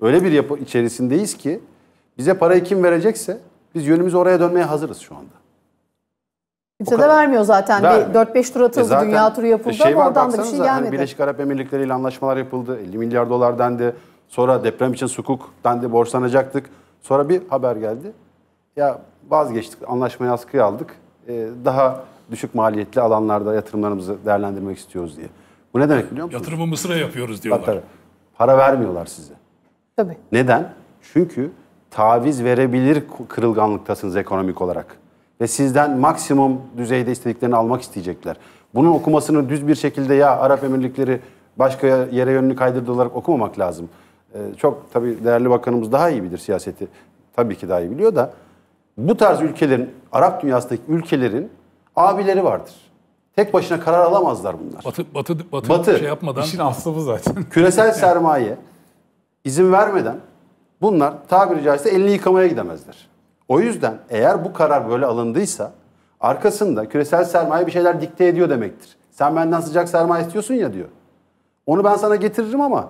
Öyle bir yapı içerisindeyiz ki bize parayı kim verecekse biz yönümüz oraya dönmeye hazırız şu anda. Kimse de vermiyor zaten. Vermiyor. Bir 4-5 tur atıldı, e zaten dünya turu yapıldı şey ama oradan da bir şey gelmedi. Hani Birleşik Arap Emirlikleri ile anlaşmalar yapıldı. 50 milyar dolar dendi. Sonra deprem için sukuk dendi, borçlanacaktık. Sonra bir haber geldi. Ya vazgeçtik, anlaşmayı askıya aldık. Ee, daha düşük maliyetli alanlarda yatırımlarımızı değerlendirmek istiyoruz diye. Bu ne demek biliyor musunuz? Yatırımı Mısır'a yapıyoruz diyorlar. para vermiyorlar size. Tabii. Neden? Çünkü taviz verebilir kırılganlıktasınız ekonomik olarak. Ve sizden maksimum düzeyde istediklerini almak isteyecekler. Bunun okumasını düz bir şekilde ya Arap Emirlikleri başka yere yönünü kaydırdı olarak okumamak lazım. Ee, çok tabii değerli bakanımız daha iyi bilir siyaseti. Tabii ki daha iyi biliyor da bu tarz ülkelerin, Arap dünyasındaki ülkelerin abileri vardır. Tek başına karar alamazlar bunlar. Batı, batı, batı, batı şey yapmadan... işin aslı bu zaten. Küresel sermaye izin vermeden bunlar tabiri caizse elini yıkamaya gidemezler. O yüzden eğer bu karar böyle alındıysa arkasında küresel sermaye bir şeyler dikte ediyor demektir. Sen benden sıcak sermaye istiyorsun ya diyor. Onu ben sana getiririm ama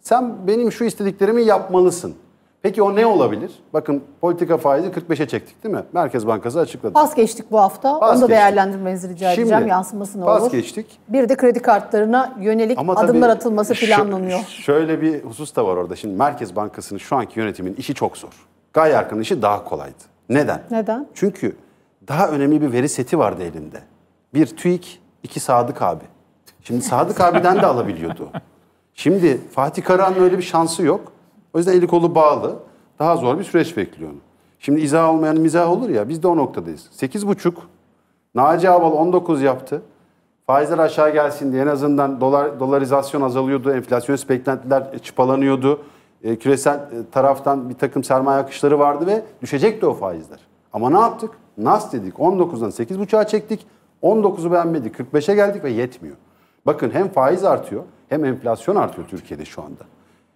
sen benim şu istediklerimi yapmalısın. Peki o ne olabilir? Bakın politika faizi 45'e çektik değil mi? Merkez Bankası açıkladı. Pas geçtik bu hafta. Pas Onu da değerlendirmenizi rica Şimdi, edeceğim. Yansıması ne pas olur? geçtik. Bir de kredi kartlarına yönelik Ama adımlar atılması planlanıyor. Şöyle bir husus da var orada. Şimdi Merkez Bankası'nın şu anki yönetimin işi çok zor. Gaye Erkan'ın işi daha kolaydı. Neden? Neden? Çünkü daha önemli bir veri seti vardı elinde. Bir TÜİK, iki Sadık abi. Şimdi Sadık abiden de alabiliyordu. Şimdi Fatih Karahan'ın öyle bir şansı yok. O yüzden eli kolu bağlı. Daha zor bir süreç bekliyor Şimdi izah olmayan mizah olur ya biz de o noktadayız. Sekiz buçuk, Naci Abal 19 yaptı. Faizler aşağı gelsin diye en azından dolar dolarizasyon azalıyordu. enflasyon beklentiler çıpalanıyordu. E, küresel e, taraftan bir takım sermaye akışları vardı ve düşecekti o faizler. Ama ne yaptık? Nas dedik. 19'dan 8,5'a çektik. 19'u beğenmedik. 45'e geldik ve yetmiyor. Bakın hem faiz artıyor hem enflasyon artıyor Türkiye'de şu anda.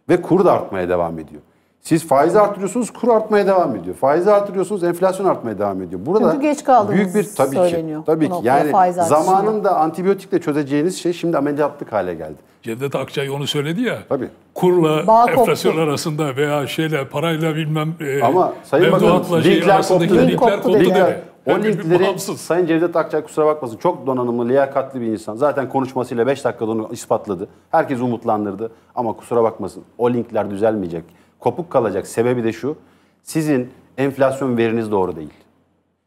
Ve kur da artmaya devam ediyor. Siz faizi artırıyorsunuz, kur artmaya devam ediyor. Faizi artırıyorsunuz, enflasyon artmaya devam ediyor. Burada Çünkü geç büyük bir tabii ki. Tabii ki. Yani zamanında antibiyotikle çözeceğiniz şey şimdi ameliyatlık hale geldi. Cevdet Akçay onu söyledi ya. Tabii. Kurla Bağ enflasyon koptu. arasında veya şeyle parayla bilmem e, Ama Sayın Bakanım şey ligler koptu. Ligler koptu, ligler koptu dedi. O linkleri Sayın Cevdet Akçay kusura bakmasın çok donanımlı, liyakatli bir insan. Zaten konuşmasıyla 5 dakikada onu ispatladı. Herkes umutlandırdı ama kusura bakmasın o linkler düzelmeyecek. Kopuk kalacak. Sebebi de şu. Sizin enflasyon veriniz doğru değil.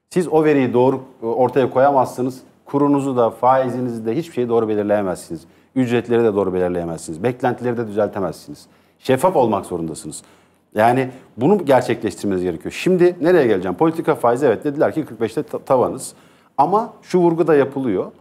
Siz o veriyi doğru e, ortaya koyamazsınız. Kurunuzu da faizinizi de hiçbir şeyi doğru belirleyemezsiniz. Ücretleri de doğru belirleyemezsiniz. Beklentileri de düzeltemezsiniz. Şeffaf olmak zorundasınız. Yani bunu gerçekleştirmeniz gerekiyor. Şimdi nereye geleceğim? Politika faizi evet dediler ki 45'te tavanız. Ama şu vurgu da yapılıyor.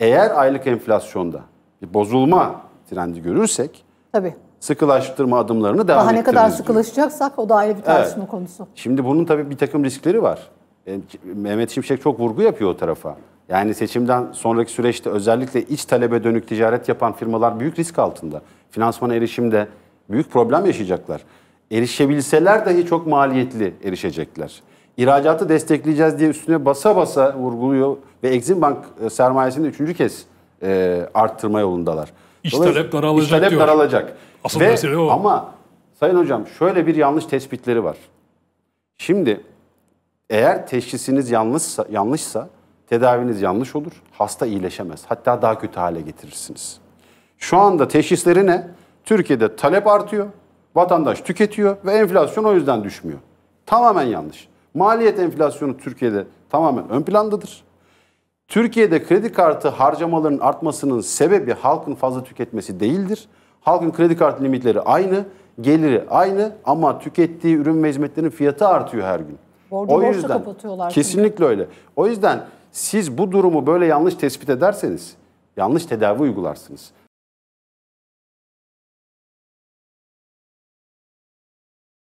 Eğer aylık enflasyonda bir bozulma trendi görürsek Tabii. sıkılaştırma adımlarını devam Daha ne kadar diyor. sıkılaşacaksak o da ayrı bir tartışma evet. konusu. Şimdi bunun tabii bir takım riskleri var. E, Mehmet Şimşek çok vurgu yapıyor o tarafa. Yani seçimden sonraki süreçte özellikle iç talebe dönük ticaret yapan firmalar büyük risk altında. Finansmana erişimde büyük problem yaşayacaklar erişebilseler dahi çok maliyetli erişecekler. İhracatı destekleyeceğiz diye üstüne basa basa vurguluyor ve Exim Bank e, sermayesini üçüncü kez e, arttırma yolundalar. İş talep daralacak iş talep diyor. daralacak. Asıl ve, mesele o. Ama Sayın Hocam şöyle bir yanlış tespitleri var. Şimdi eğer teşhisiniz yanlışsa, yanlışsa tedaviniz yanlış olur. Hasta iyileşemez. Hatta daha kötü hale getirirsiniz. Şu anda teşhisleri ne? Türkiye'de talep artıyor. Vatandaş tüketiyor ve enflasyon o yüzden düşmüyor. Tamamen yanlış. Maliyet enflasyonu Türkiye'de tamamen ön plandadır. Türkiye'de kredi kartı harcamalarının artmasının sebebi halkın fazla tüketmesi değildir. Halkın kredi kartı limitleri aynı, geliri aynı ama tükettiği ürün ve hizmetlerin fiyatı artıyor her gün. Borcu o yüzden kapatıyorlar. Kesinlikle şimdi. öyle. O yüzden siz bu durumu böyle yanlış tespit ederseniz yanlış tedavi uygularsınız.